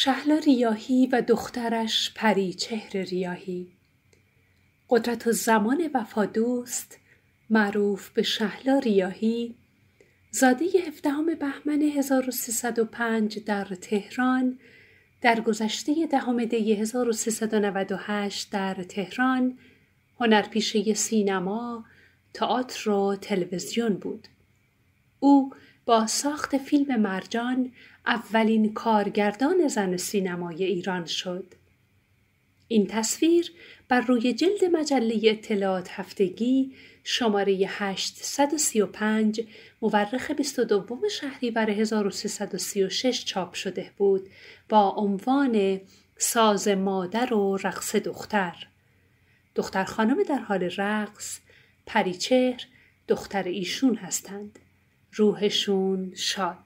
شهلا ریاهی و دخترش چهر ریاهی قدرت و زمان وفادوست معروف به شهلا ریاهی زاده 17 بهمن 1305 در تهران در گذشته دهم دی 1398 در تهران هنرپیشه سینما، تئاتر و تلویزیون بود. او با ساخت فیلم مرجان اولین کارگردان زن سینمای ایران شد. این تصویر بر روی جلد مجله اطلاعات هفتگی شماره 835 مورخ 22 شهریور 1336 چاپ شده بود با عنوان ساز مادر و رقص دختر دختر خانم در حال رقص پریچهر دختر ایشون هستند روحشون شاد